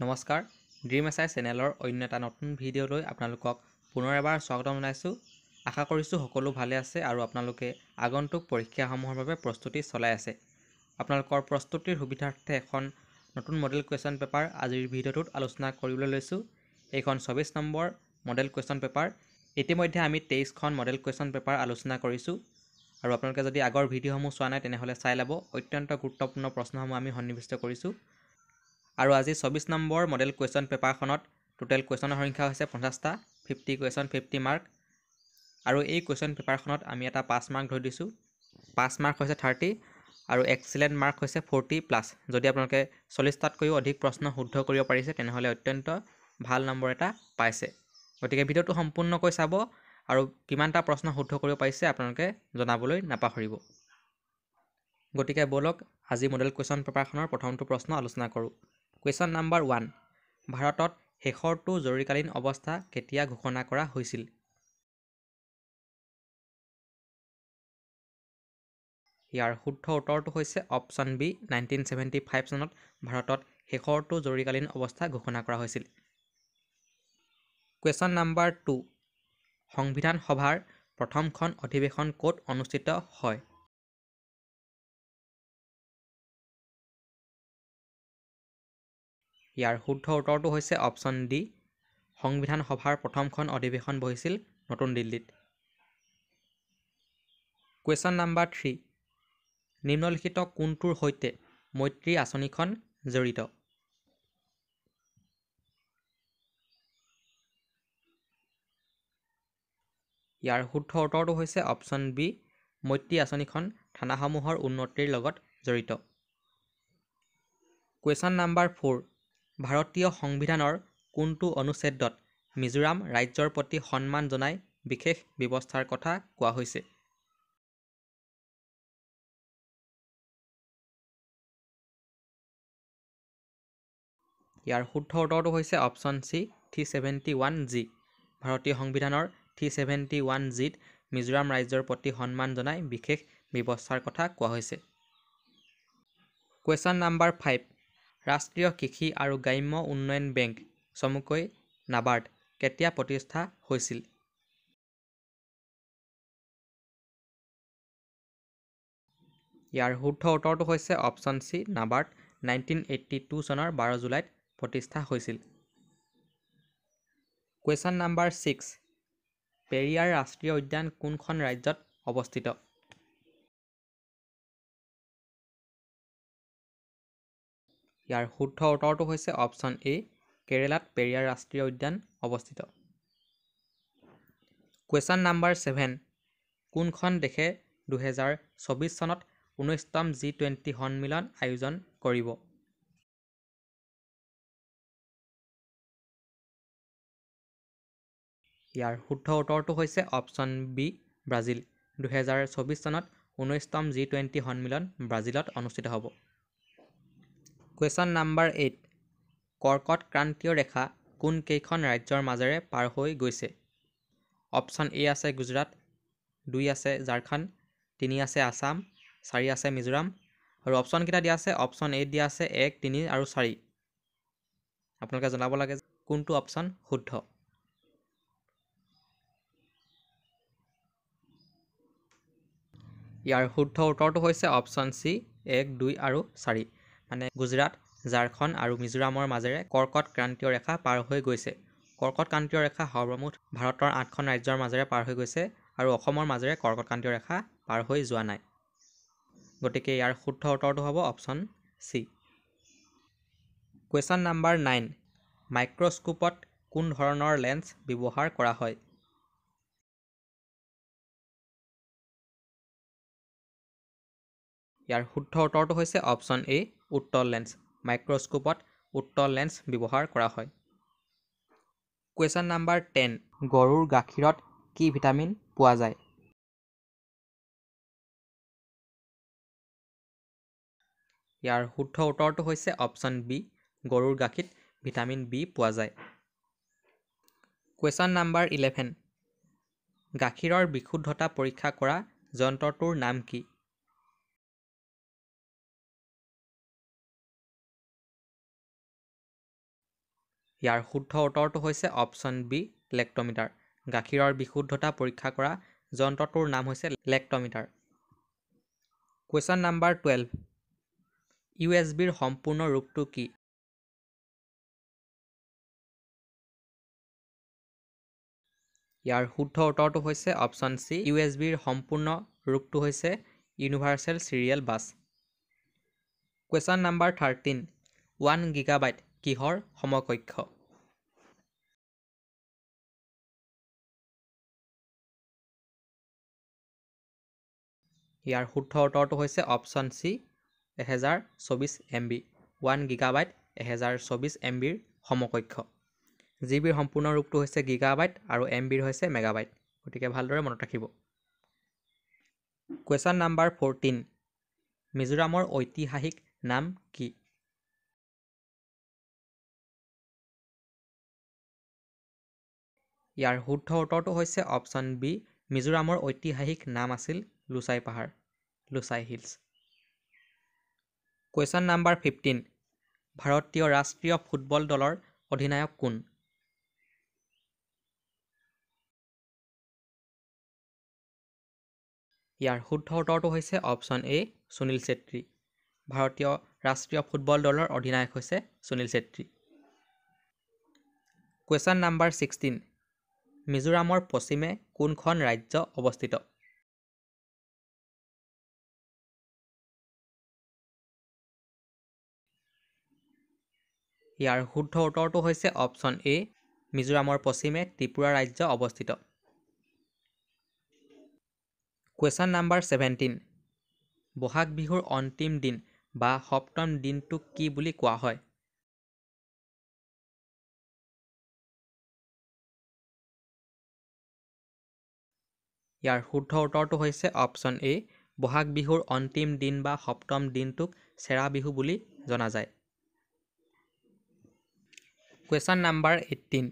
নমস্কাৰ dream S I চেনেলৰ অন্য এটা নতুন ভিডিঅ' লৈ আপোনালোকক পুনৰ এবাৰ স্বাগতম জনাইছোঁ আশা কৰিছোঁ সকলো ভালে আছে আৰু আপোনালোকে আগন্তুক পৰীক্ষাসমূহৰ বাবে প্ৰস্তুতি চলাই আছে আপোনালোকৰ প্ৰস্তুতিৰ সুবিধাৰ্থে এখন নতুন মডেল কুৱেশ্যন পেপাৰ আজিৰ ভিডিঅ'টোত আলোচনা কৰিবলৈ লৈছোঁ এইখন চৌবিছ নম্বৰ মডেল কুৱেশ্যন পেপাৰ ইতিমধ্যে আমি তেইছখন মডেল কুৱেশ্যন পেপাৰ আলোচনা কৰিছোঁ আৰু আপোনালোকে যদি আগৰ ভিডিঅ'সমূহ চোৱা নাই তেনেহ'লে চাই ল'ব অত্যন্ত গুৰুত্বপূৰ্ণ প্ৰশ্নসমূহ আমি সন্নিৱিষ্ট কৰিছোঁ আৰু আজি চৌবিছ নম্বৰ মডেল কুৱেশ্যন পেপাৰখনত টোটেল কুৱেশ্যনৰ সংখ্যা হৈছে পঞ্চাছটা ফিফটি কুৱেশ্যন ফিফটি মাৰ্ক আৰু এই কুৱেশ্যন পেপাৰখনত আমি এটা পাঁচ মাৰ্ক ধৰি দিছোঁ পাঁচ মাৰ্ক হৈছে থাৰ্টি আৰু এক্সিলেণ্ট মাৰ্ক হৈছে ফৰ্টি প্লাছ যদি আপোনালোকে চল্লিছটাতকৈও অধিক প্ৰশ্ন শুদ্ধ কৰিব পাৰিছে তেনেহ'লে অত্যন্ত ভাল নম্বৰ এটা পাইছে গতিকে ভিডিঅ'টো সম্পূৰ্ণকৈ চাব আৰু কিমানটা প্ৰশ্ন শুদ্ধ কৰিব পাৰিছে আপোনালোকে জনাবলৈ নাপাহৰিব গতিকে ব'লক আজি মডেল কুৱেশ্যন পেপাৰখনৰ প্ৰথমটো প্ৰশ্ন আলোচনা কৰোঁ কুৱেশ্যন নাম্বাৰ ওৱান ভাৰতত শেষৰটো জৰুৰীকালীন অৱস্থা কেতিয়া ঘোষণা কৰা হৈছিল ইয়াৰ শুদ্ধ উত্তৰটো হৈছে option B nineteen seventy five চনত ভাৰতত শেষৰটো জৰুৰীকালীন অৱস্থা ঘোষণা কৰা হৈছিল কুৱেশ্যন নাম্বাৰ টু সংবিধান সভাৰ প্ৰথমখন অধিৱেশন ক'ত অনুষ্ঠিত হয় ইয়াৰ শুদ্ধ উত্তৰটো হৈছে অপশ্যন ডি সংবিধান সভাৰ প্ৰথমখন অধিৱেশন বহিছিল নতুন দিল্লীত কুৱেশ্যন নাম্বাৰ থ্ৰী নিম্নলিখিত কোনটোৰ সৈতে মৈত্ৰী আঁচনিখন জড়িত ইয়াৰ শুদ্ধ উত্তৰটো হৈছে অপশ্যন বি মৈত্ৰী আঁচনিখন থানাসমূহৰ উন্নতিৰ লগত জড়িত কুৱেশ্যন নাম্বাৰ ফ'ৰ ভাৰতীয় সংবিধানৰ কোনটো অনুচ্ছেদত মিজোৰাম ৰাজ্যৰ প্ৰতি সন্মান জনাই বিশেষ ব্যৱস্থাৰ কথা কোৱা হৈছে ইয়াৰ শুদ্ধ উত্তৰটো হৈছে option C three seventy one G ভাৰতীয় সংবিধানৰ থ্ৰী ছেভেণ্টি ওৱান জিত মিজোৰাম ৰাজ্যৰ প্ৰতি সন্মান জনাই বিশেষ ব্যৱস্থাৰ কথা কোৱা হৈছে কুৱেশ্যন নাম্বাৰ ফাইভ ৰাষ্ট্ৰীয় কৃষি আৰু গ্ৰাম্য উন্নয়ন বেংক চমুকৈ নাবাৰ্ড কেতিয়া প্ৰতিষ্ঠা হৈছিল ইয়াৰ শুদ্ধ উত্তৰটো হৈছে option C NABARD nineteen eighty two চনৰ বাৰ জুলাইত প্ৰতিষ্ঠা হৈছিল কুৱেশ্যন নাম্বাৰ ছিক্স পেৰিয়াৰ ৰাষ্ট্ৰীয় উদ্যান কোনখন ৰাজ্যত অৱস্থিত ইয়াৰ শুদ্ধ উত্তৰটো হৈছে অপশ্যন এ কেৰেলাত পেৰিয়াৰ ৰাষ্ট্ৰীয় উদ্যান অৱস্থিত কুৱেশ্যন নাম্বাৰ ছেভেন কোনখন দেশে দুহেজাৰ চৌবিছ চনত ঊনৈছতম জি টুৱেণ্টি সন্মিলন আয়োজন কৰিব ইয়াৰ শুদ্ধ উত্তৰটো হৈছে অপশ্যন বি ব্ৰাজিল দুহেজাৰ চৌবিছ চনত ঊনৈছতম জি টুৱেণ্টি সন্মিলন ব্ৰাজিলত অনুষ্ঠিত হ'ব কুৱেশ্যন নাম্বাৰ এইট কৰ্কট ক্ৰান্তীয় ৰেখা কোনকেইখন ৰাজ্যৰ মাজেৰে পাৰ হৈ গৈছে অপশ্যন এ আছে গুজৰাট দুই আছে ঝাৰখণ্ড তিনি আছে আছাম চাৰি আছে মিজোৰাম আৰু অপশ্যনকেইটা দিয়া আছে অপশ্যন এত দিয়া আছে এক তিনি আৰু চাৰি আপোনালোকে জনাব লাগে কোনটো অপশ্যন শুদ্ধ ইয়াৰ শুদ্ধ উত্তৰটো হৈছে অপশ্যন চি এক দুই আৰু চাৰি মানে গুজৰাট ঝাৰখণ্ড আৰু মিজোৰামৰ মাজেৰে কৰ্কট ক্ৰান্তীয় ৰেখা পাৰ হৈ গৈছে কৰ্কট ক্ৰান্তীয় ৰেখা সৰ্বমুঠ ভাৰতৰ আঠখন ৰাজ্যৰ মাজেৰে পাৰ হৈ গৈছে আৰু অসমৰ মাজেৰে কৰ্কট ক্ৰান্তীয় ৰেখা পাৰ হৈ যোৱা নাই গতিকে ইয়াৰ শুদ্ধ উত্তৰটো হ'ব option C question number nine মাইক্ৰস্কোপত কোন ধৰণৰ লেন্স ব্যৱহাৰ কৰা হয় ইয়াৰ শুদ্ধ উত্তৰটো হৈছে অপশ্যন এ উত্তল লেন্স মাইক্ৰস্কোপত উত্তল লেন্স ব্যৱহাৰ কৰা হয় কুৱেশ্যন নাম্বাৰ টেন গৰুৰ গাখীৰত কি ভিটামিন পোৱা যায় ইয়াৰ শুদ্ধ উত্তৰটো হৈছে অপশ্যন বি গৰুৰ গাখীৰত ভিটামিন বি পোৱা যায় কুৱেশ্যন নাম্বাৰ ইলেভেন গাখীৰৰ বিশুদ্ধতা পৰীক্ষা কৰা যন্ত্ৰটোৰ নাম কি ইয়াৰ শুদ্ধ উত্তৰটো হৈছে অপশ্যন বি লেক্টমিটাৰ গাখীৰৰ বিশুদ্ধতা পৰীক্ষা কৰা যন্ত্ৰটোৰ নাম হৈছে lactometer question number twelve U S বিৰ সম্পূৰ্ণ ৰূপটো কি ইয়াৰ শুদ্ধ উত্তৰটো হৈছে অপশ্যন চি ইউ এছ বিৰ সম্পূৰ্ণ ৰূপটো হৈছে universal serial bus question number thirteen one gigabyte কিহৰ সমকক্ষ ইয়াৰ শুদ্ধ উত্তৰটো হৈছে অপশ্যন চি এহেজাৰ চৌবিছ এম বি ওৱান গিগাবাইট এহেজাৰ চৌবিছ এম বিৰ সমকক্ষ জি বিৰ সম্পূৰ্ণ ৰূপটো হৈছে গিগাবাইট আৰু এম বিৰ হৈছে মেগাবাইট গতিকে ভালদৰে মনত ৰাখিব কুৱেশ্যন নাম্বাৰ ফ'ৰটিন মিজোৰামৰ ঐতিহাসিক নাম কি ইয়াৰ শুদ্ধ উত্তৰটো হৈছে অপশ্যন বি মিজোৰামৰ ঐতিহাসিক নাম আছিল লুচাই পাহাৰ Lushai hills question number fifteen ভাৰতীয় ৰাষ্ট্ৰীয় ফুটবল দলৰ অধিনায়ক কোন ইয়াৰ শুদ্ধ উত্তৰটো হৈছে অপশ্যন এ সুনীল ছেত্ৰী ভাৰতীয় ৰাষ্ট্ৰীয় ফুটবল দলৰ অধিনায়ক হৈছে Sunil Chhetri question number sixteen মিজোৰামৰ পশ্চিমে কোনখন ৰাজ্য অৱস্থিত ইয়াৰ শুদ্ধ উত্তৰটো হৈছে অপশ্যন এ মিজোৰামৰ পশ্চিমে ত্ৰিপুৰা ৰাজ্য অৱস্থিত কুৱেশ্যন নাম্বাৰ ছেভেণ্টিন বহাগ বিহুৰ অন্তিম দিন বা সপ্তম দিনটোক কি বুলি কোৱা হয় ইয়াৰ শুদ্ধ উত্তৰটো হৈছে অপশ্যন এ বহাগ বিহুৰ অন্তিম দিন বা সপ্তম দিনটোক চেৰা বিহু বুলি জনা যায় কুৱেশ্যন নাম্বাৰ এইটিন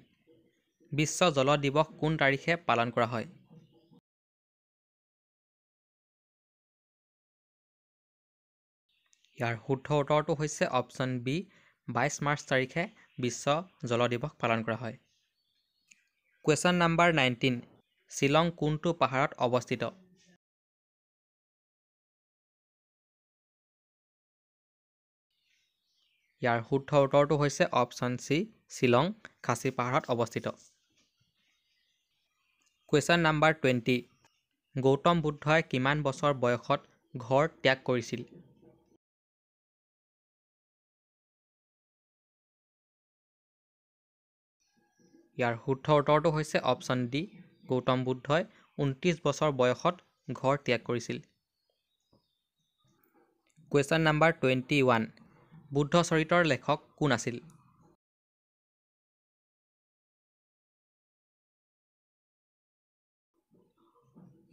বিশ্ব জল দিৱস কোন তাৰিখে পালন কৰা হয় ইয়াৰ শুদ্ধ উত্তৰটো হৈছে অপশ্যন বি বাইছ মাৰ্চ তাৰিখে বিশ্ব জল দিৱস পালন কৰা হয় কুৱেশ্যন নাম্বাৰ নাইনটিন শ্বিলং কোনটো পাহাৰত অৱস্থিত ইয়াৰ শুদ্ধ উত্তৰটো হৈছে অপশ্যন চি শ্বিলং খাচী পাহাৰত অৱস্থিত কুৱেশ্যন নাম্বাৰ টুৱেণ্টি গৌতম বুদ্ধই কিমান বছৰ বয়সত ঘৰ ত্যাগ কৰিছিল ইয়াৰ শুদ্ধ উত্তৰটো হৈছে অপশ্যন ডি গৌতম বুদ্ধই ঊনত্ৰিছ বছৰ বয়সত ঘৰ ত্যাগ কৰিছিল কুৱেশ্যন নাম্বাৰ টুৱেণ্টি ওৱান বুদ্ধ চৰিতৰ লেখক কোন আছিল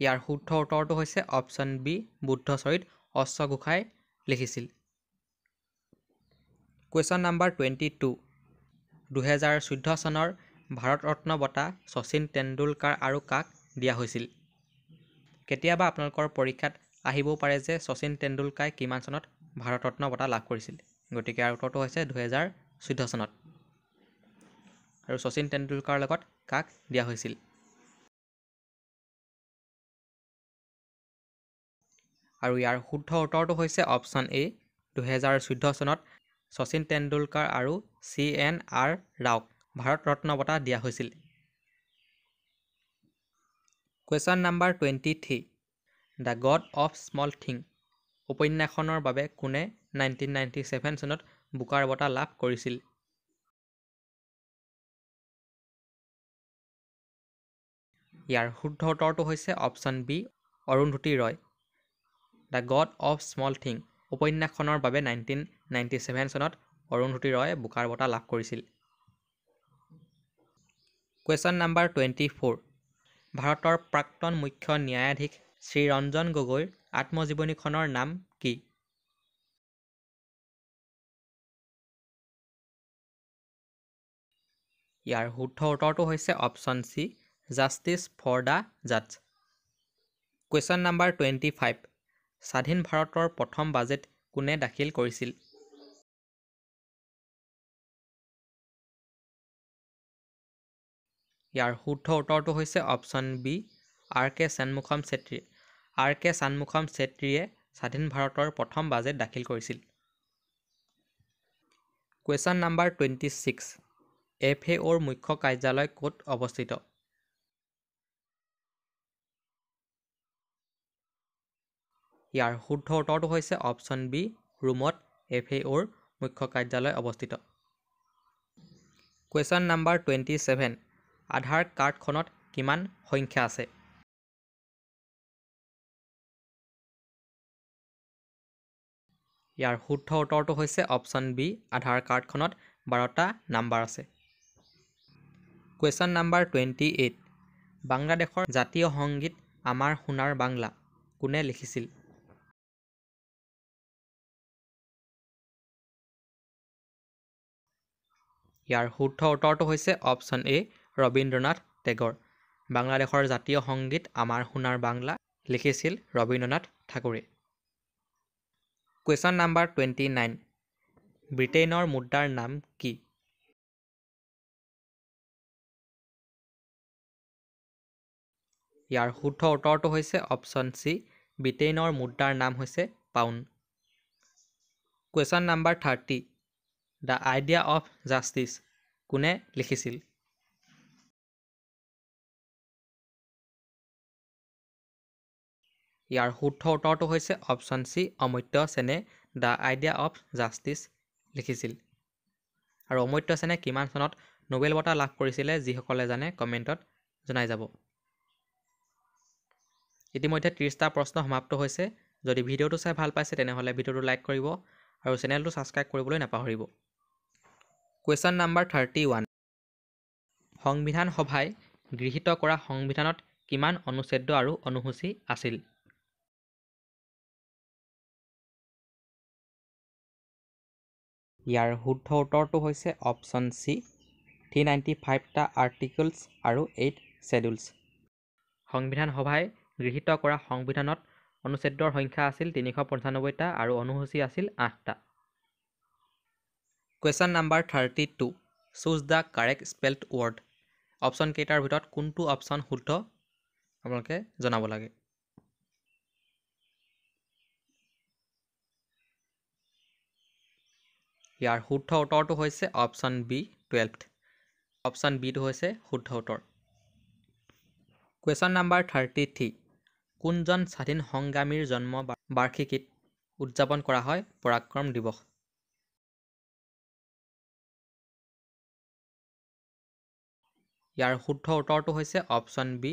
ইয়াৰ শুদ্ধ উত্তৰটো হৈছে অপশ্যন বি বুদ্ধ চৰিত অশ্বঘোষাই লিখিছিল কুৱেশ্যন নাম্বাৰ টুৱেণ্টি টু দুহেজাৰ চৈধ্য চনৰ ভাৰত ৰত্ন বঁটা শচীন তেণ্ডুলকাৰ আৰু কাক দিয়া হৈছিল কেতিয়াবা আপোনালোকৰ পৰীক্ষাত আহিবও পাৰে যে শচীন তেণ্ডুলকাৰে কিমান চনত ভাৰত ৰত্ন বঁটা লাভ কৰিছিল গতিকে ইয়াৰ উত্তৰটো হৈছে দুহেজাৰ চৈধ্য চনত আৰু শচীন তেণ্ডুলকাৰৰ লগত কাক দিয়া হৈছিল আৰু ইয়াৰ শুদ্ধ উত্তৰটো হৈছে অপশ্যন এ দুহেজাৰ চৈধ্য চনত শচীন তেণ্ডুলকাৰ আৰু চি এন আৰ ৰাওক ভাৰত ৰত্ন বঁটা দিয়া হৈছিল question number twenty three the god of small things উপন্যাসখনৰ বাবে কোনে নাইনটিন নাইণ্টি ছেভেন চনত বোকাৰ বঁটা লাভ কৰিছিল ইয়াৰ শুদ্ধ উত্তৰটো হৈছে option B Arundhati Roy the god of small things উপন্যাসখনৰ বাবে নাইনটিন নাইণ্টি ছেভেন চনত অৰুন্ধতি ৰয়ে বোকাৰ বঁটা লাভ কৰিছিল কুৱেশ্যন নাম্বাৰ টুৱেণ্টি ফ'ৰ ভাৰতৰ প্ৰাক্তন মুখ্য ন্যায়াধীশ শ্ৰী ৰঞ্জন গগৈৰ আত্মজীৱনীখনৰ নাম কি ইয়াৰ শুদ্ধ উত্তৰটো হৈছে option C justice for the জাজ কুৱেশ্যন নাম্বাৰ টুৱেণ্টি ফাইভ স্বাধীন ভাৰতৰ প্ৰথম বাজেট কোনে দাখিল কৰিছিল ইয়াৰ শুদ্ধ উত্তৰটো হৈছে option B R K Shanmukham Chetty R K Shanmukham ছেত্ৰীয়ে স্বাধীন ভাৰতৰ প্ৰথম বাজেট দাখিল কৰিছিল question number twenty six F A অ'ৰ মুখ্য কাৰ্যালয় ক'ত অৱস্থিত ইয়াৰ শুদ্ধ উত্তৰটো হৈছে অপশ্যন বি ৰোমত এফ এ অ'ৰ মুখ্য কাৰ্যালয় অৱস্থিত question number twenty seven Aadhaar কাৰ্ডখনত কিমান সংখ্যা আছে ইয়াৰ শুদ্ধ উত্তৰটো হৈছে অপশ্যন বি আধাৰ কাৰ্ডখনত বাৰটা নাম্বাৰ আছে কুৱেশ্যন নাম্বাৰ টুৱেণ্টি এইট বাংলাদেশৰ জাতীয় সংগীত আমাৰ সোণাৰ বাংলা কোনে লিখিছিল ইয়াৰ শুদ্ধ উত্তৰটো হৈছে অপশ্যন এ ৰবীন্দ্ৰনাথ টেগৰ বাংলাদেশৰ জাতীয় সংগীত আমাৰ সোণাৰ বাংলা লিখিছিল ৰবীন্দ্ৰনাথ ঠাকুৰে কুৱেশ্যন নাম্বাৰ টুৱেণ্টি নাইন ব্ৰিটেইনৰ মুদ্ৰাৰ নাম কি ইয়াৰ শুদ্ধ উত্তৰটো হৈছে অপশ্যন চি ব্ৰিটেইনৰ মুদ্ৰাৰ নাম হৈছে pound question number thirty the idea of justice কোনে লিখিছিল ইয়াৰ শুদ্ধ উত্তৰটো হৈছে অপশ্যন চি অমৰ্ত্য সেনে দ্য আইডিয়া অফ জাষ্টিছ লিখিছিল আৰু অমৰ্ত্য সেনে কিমান চনত নোবেল বঁটা লাভ কৰিছিলে যিসকলে জানে কমেণ্টত জনাই যাব ইতিমধ্যে ত্ৰিছটা প্ৰশ্ন সমাপ্ত হৈছে যদি ভিডিঅ'টো চাই ভাল পাইছে তেনেহ'লে ভিডিঅ'টো লাইক কৰিব আৰু চেনেলটো ছাবস্ক্ৰাইব কৰিবলৈ নাপাহৰিব কুৱেশ্যন নাম্বাৰ থাৰ্টি ওৱান সংবিধান সভাই গৃহীত কৰা সংবিধানত কিমান অনুচ্ছেদ আৰু অনুসূচী আছিল ইয়াৰ শুদ্ধ উত্তৰটো হৈছে অপশ্যন চি থ্ৰী নাইণ্টি ফাইভটা আৰ্টিকলছ আৰু এইট শ্বেডিউলছ সংবিধান সভাই গৃহীত কৰা সংবিধানত অনুচ্ছেদৰ সংখ্যা আছিল তিনিশ পঞ্চানব্বৈটা আৰু অনুসূচী আছিল আঠটা question number thirty two choose the correct spelled word অপশ্যনকেইটাৰ ভিতৰত কোনটো অপশ্যন শুদ্ধ আপোনালোকে জনাব লাগে ইয়াৰ শুদ্ধ উত্তৰটো হৈছে অপশ্যন বি টুৱেলভ অপশ্যন বিটো হৈছে শুদ্ধ উত্তৰ কুৱেশ্যন নাম্বাৰ থাৰ্টি থ্ৰী কোনজন স্বাধীন সংগ্ৰামীৰ জন্ম বাৰ্ষিকীত উদযাপন কৰা হয় পৰাক্ৰম দিৱস ইয়াৰ শুদ্ধ উত্তৰটো হৈছে অপশ্যন বি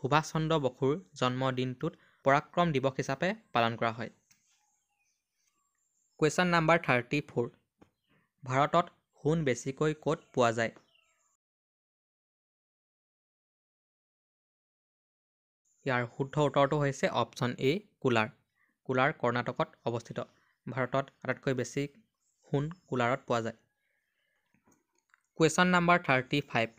সুভাষ চন্দ্ৰ বসুৰ জন্মদিনটোত পৰাক্ৰম দিৱস হিচাপে পালন কৰা হয় কুৱেশ্যন নাম্বাৰ থাৰ্টি ফ'ৰ ভাৰতত সোণ বেছিকৈ ক'ত পোৱা যায় ইয়াৰ শুদ্ধ উত্তৰটো হৈছে অপশ্যন এ কুলাৰ কুলাৰ কৰ্ণাটকত অৱস্থিত ভাৰতত আটাইতকৈ বেছি সোণ কুলাৰত পোৱা যায় question number thirty five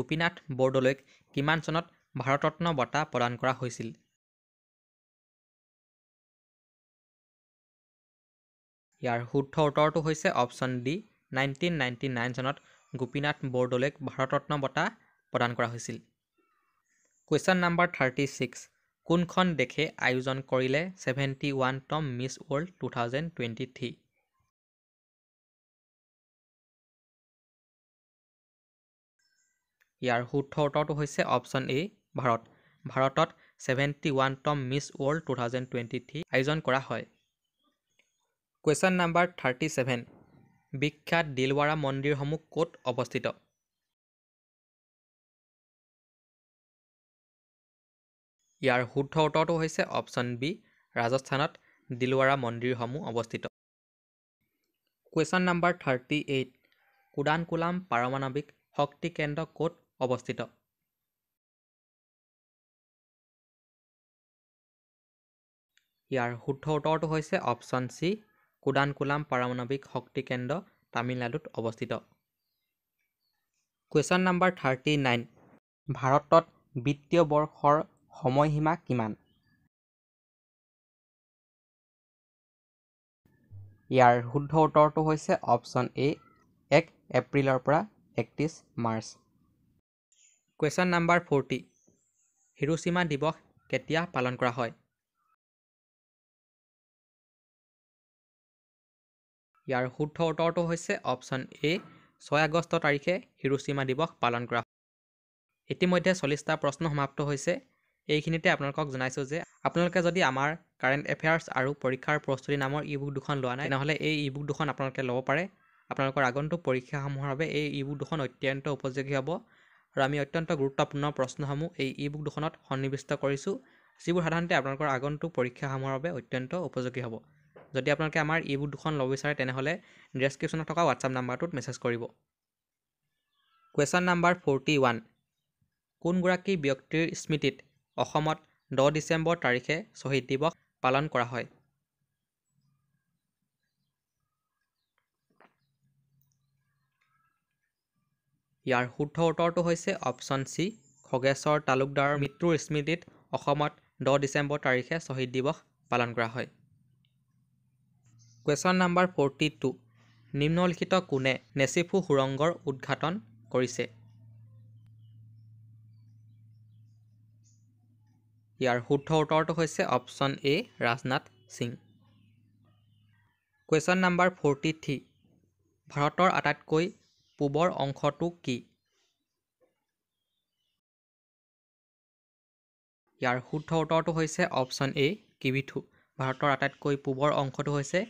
Gopinath বৰদলৈক কিমান চনত ভাৰতৰত্ন বঁটা প্ৰদান কৰা হৈছিল ইয়াৰ শুদ্ধ উত্তৰটো হৈছে option D nineteen ninety nine চনত গোপীনাথ বৰদলৈক ভাৰতৰত্ন বঁটা প্ৰদান কৰা হৈছিল কুৱেশ্যন নাম্বাৰ থাৰ্টি ছিক্স কোনখন দেশে আয়োজন কৰিলে ছেভেণ্টি ওৱান টম Miss World two thousand twenty three ইয়াৰ শুদ্ধ উত্তৰটো হৈছে অপশ্যন এ ভাৰত ভাৰতত ছেভেণ্টি ওৱান টম Miss World two thousand twenty three আয়োজন কৰা হয় কুৱেশ্যন নাম্বাৰ থাৰ্টি ছেভেন বিখ্যাত দিলৱাৰা মন্দিৰসমূহ ক'ত অৱস্থিত ইয়াৰ শুদ্ধ উত্তৰটো হৈছে অপশ্যন বি ৰাজস্থানত দিলৱাৰা মন্দিৰসমূহ অৱস্থিত question number thirty eight Kudankulam পাৰমাণৱিক শক্তি কেন্দ্ৰ ক'ত অৱস্থিত ইয়াৰ শুদ্ধ উত্তৰটো হৈছে অপশ্যন চি কুদানকুলাম পাৰমাণৱিক শক্তি কেন্দ্ৰ তামিলনাডুত অৱস্থিত কুৱেশ্যন নাম্বাৰ থাৰ্টি নাইন ভাৰতত বিত্তীয় বৰ্ষৰ সময়সীমা কিমান ইয়াৰ শুদ্ধ উত্তৰটো হৈছে অপশ্যন এ এক এপ্ৰিলৰ পৰা একত্ৰিছ March question number forty Hiroshima দিৱস কেতিয়া পালন কৰা হয় ইয়াৰ শুদ্ধ উত্তৰটো হৈছে অপশ্যন এ ছয় আগষ্ট তাৰিখে হিৰোচিমা দিৱস পালন কৰা হয় ইতিমধ্যে চল্লিছটা প্ৰশ্ন সমাপ্ত হৈছে এইখিনিতে আপোনালোকক জনাইছোঁ যে আপোনালোকে যদি আমাৰ কাৰেণ্ট এফেয়াৰ্ছ আৰু পৰীক্ষাৰ প্ৰস্তুতি নামৰ ই বুক দুখন লোৱা নাই তেনেহ'লে এই ই বুক দুখন আপোনালোকে ল'ব পাৰে আপোনালোকৰ আগন্তুক পৰীক্ষাসমূহৰ বাবে এই ই বুক দুখন অত্যন্ত উপযোগী হ'ব আৰু আমি অত্যন্ত গুৰুত্বপূৰ্ণ প্ৰশ্নসমূহ এই ই বুক দুখনত সন্নিৱিষ্ট কৰিছোঁ যিবোৰ সাধাৰণতে আপোনালোকৰ আগন্তুক পৰীক্ষাসমূহৰ বাবে অত্যন্ত উপযোগী হ'ব যদি আপোনালোকে আমাৰ ই বুক দুখন ল'ব বিচাৰে তেনেহ'লে ডিছক্ৰিপশ্যনত থকা হোৱাটছআপ নাম্বাৰটোত মেছেজ কৰিব কুৱেশ্যন নাম্বাৰ ফৰ্টি ওৱান কোনগৰাকী ব্যক্তিৰ স্মৃতিত অসমত দহ ডিচেম্বৰ তাৰিখে শ্বহীদ দিৱস পালন কৰা হয় ইয়াৰ শুদ্ধ উত্তৰটো হৈছে অপশ্যন চি খগেশ্বৰ তালুকদাৰৰ মৃত্যুৰ স্মৃতিত অসমত দহ ডিচেম্বৰ তাৰিখে শ্বহীদ দিৱস পালন কৰা হয় কুৱেশ্যন নাম্বাৰ ফৰ্টি টু নিম্নলিখিত কোনে নেচিফু সুৰংগৰ উদঘাটন কৰিছে ইয়াৰ শুদ্ধ উত্তৰটো হৈছে option A Rajnath Singh question number forty three ভাৰতৰ আটাইতকৈ পূবৰ অংশটো কি ইয়াৰ শুদ্ধ উত্তৰটো হৈছে অপশ্যন এ কিবিথু ভাৰতৰ আটাইতকৈ পূবৰ অংশটো হৈছে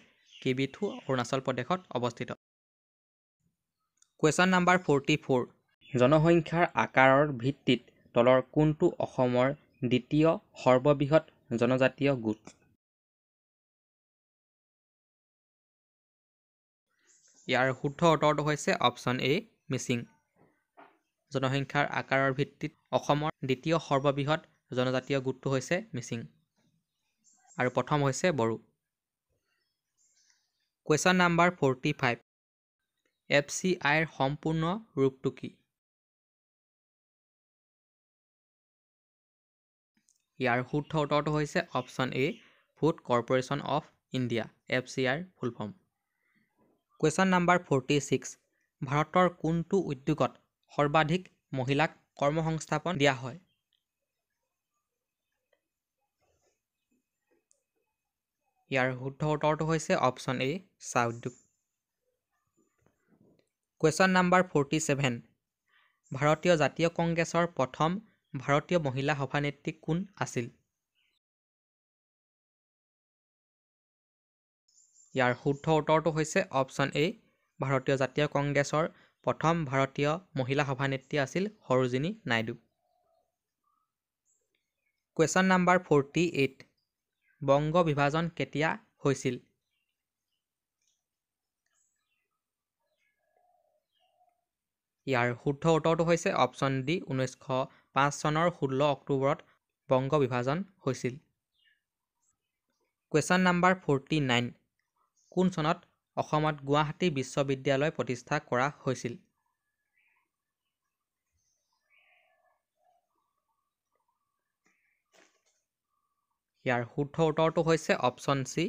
কিবিথু অৰুণাচল প্ৰদেশত অৱস্থিত কুৱেশ্যন নাম্বাৰ ফৰ্টি ফ'ৰ জনসংখ্যাৰ আকাৰৰ ভিত্তিত তলৰ কোনটো অসমৰ দ্বিতীয় সৰ্ববৃহৎ জনজাতীয় গোট ইয়াৰ শুদ্ধ উত্তৰটো হৈছে অপশ্যন এ মিচিং জনসংখ্যাৰ আকাৰৰ ভিত্তিত অসমৰ দ্বিতীয় সৰ্ববৃহৎ জনজাতীয় গোটটো হৈছে মিচিং আৰু প্ৰথম হৈছে Bodo question number forty five F C আইৰ সম্পূৰ্ণ ৰূপটো কি ইয়াৰ শুদ্ধ উত্তৰটো হৈছে option A food corporation of India F C আইৰ full form question number forty six ভাৰতৰ কোনটো উদ্যোগত সৰ্বাধিক মহিলাক কৰ্মসংস্থাপন দিয়া হয় ইয়াৰ শুদ্ধ উত্তৰটো হৈছে অপশ্যন এ চাহ উদ্যোগ কুৱেশ্যন নাম্বাৰ ফৰ্টি ছেভেন ভাৰতীয় জাতীয় কংগ্ৰেছৰ প্ৰথম ভাৰতীয় মহিলা সভানেত্ৰী কোন আছিল ইয়াৰ শুদ্ধ উত্তৰটো হৈছে অপশ্যন এ ভাৰতীয় জাতীয় কংগ্ৰেছৰ প্ৰথম ভাৰতীয় মহিলা সভানেত্ৰী আছিল Sarojini Naidu question number forty eight বংগ বিভাজন কেতিয়া হৈছিল ইয়াৰ শুদ্ধ উত্তৰটো হৈছে অপশ্যন ডি ঊনৈছশ পাঁচ চনৰ ষোল্ল অক্টোবৰত বংগ বিভাজন হৈছিল কুৱেশ্যন নাম্বাৰ ফৰ্টি নাইন কোন চনত অসমত গুৱাহাটী বিশ্ববিদ্যালয় প্ৰতিষ্ঠা কৰা হৈছিল ইয়াৰ শুদ্ধ উত্তৰটো হৈছে option C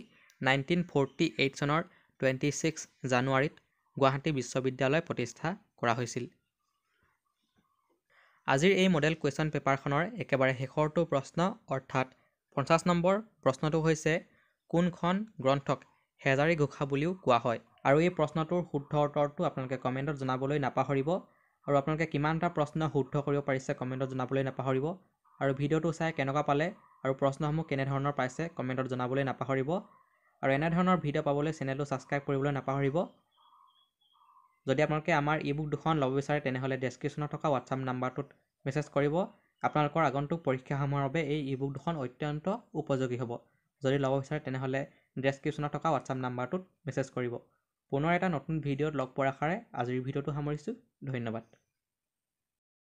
nineteen forty eight চনৰ টুৱেণ্টি ছিক্স জানুৱাৰীত গুৱাহাটী বিশ্ববিদ্যালয় প্ৰতিষ্ঠা কৰা হৈছিল আজিৰ এই মডেল কুৱেশ্যন পেপাৰখনৰ একেবাৰে শেষৰটো প্ৰশ্ন অৰ্থাৎ পঞ্চাছ নম্বৰ প্ৰশ্নটো হৈছে কোনখন গ্ৰন্থক হেজাৰী ঘোষা বুলিও কোৱা হয় আৰু এই প্ৰশ্নটোৰ শুদ্ধ উত্তৰটো আপোনালোকে কমেণ্টত জনাবলৈ নাপাহৰিব আৰু আপোনালোকে কিমানটা প্ৰশ্ন শুদ্ধ কৰিব পাৰিছে কমেণ্টত জনাবলৈ নাপাহৰিব আৰু ভিডিঅ'টো চাই কেনেকুৱা পালে আৰু প্ৰশ্নসমূহ কেনেধৰণৰ পাইছে কমেণ্টত জনাবলৈ নাপাহৰিব আৰু এনেধৰণৰ ভিডিঅ' পাবলৈ চেনেলটো ছাবস্ক্ৰাইব কৰিবলৈ নাপাহৰিব যদি আপোনালোকে আমাৰ ই বুক দুখন ল'ব বিচাৰে তেনেহ'লে ডেছক্ৰিপশ্যনত থকা হোৱাটছআপ নাম্বাৰটোত মেছেজ কৰিব আপোনালোকৰ আগন্তুক পৰীক্ষাসমূহৰ বাবে এই ই বুক দুখন অত্যন্ত উপযোগী হ'ব যদি ল'ব বিচাৰে তেনেহ'লে ডেছক্ৰিপশ্যনত থকা হোৱাটছআপ নাম্বাৰটোত মেছেজ কৰিব পুনৰ এটা নতুন ভিডিঅ'ত লগ পোৱাৰ আশাৰে আজিৰ ভিডিঅ'টো সামৰিছোঁ ধন্যবাদ